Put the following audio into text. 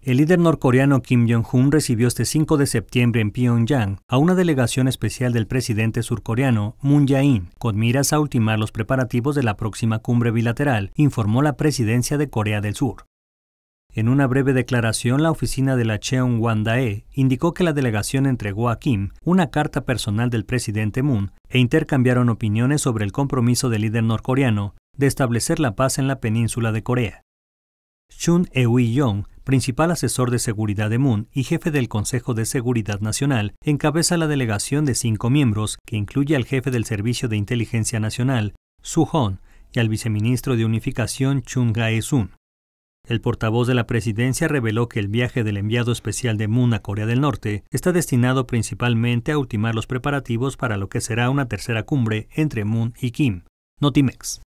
El líder norcoreano Kim Jong-un recibió este 5 de septiembre en Pyongyang a una delegación especial del presidente surcoreano Moon Jae-in, con miras a ultimar los preparativos de la próxima cumbre bilateral, informó la presidencia de Corea del Sur. En una breve declaración, la oficina de la Cheon Wandae indicó que la delegación entregó a Kim una carta personal del presidente Moon e intercambiaron opiniones sobre el compromiso del líder norcoreano de establecer la paz en la península de Corea. Chun Eui-yong principal asesor de seguridad de Moon y jefe del Consejo de Seguridad Nacional, encabeza la delegación de cinco miembros, que incluye al jefe del Servicio de Inteligencia Nacional, Su Hon, y al viceministro de Unificación, Chung Gae-sun. El portavoz de la presidencia reveló que el viaje del enviado especial de Moon a Corea del Norte está destinado principalmente a ultimar los preparativos para lo que será una tercera cumbre entre Moon y Kim, Notimex.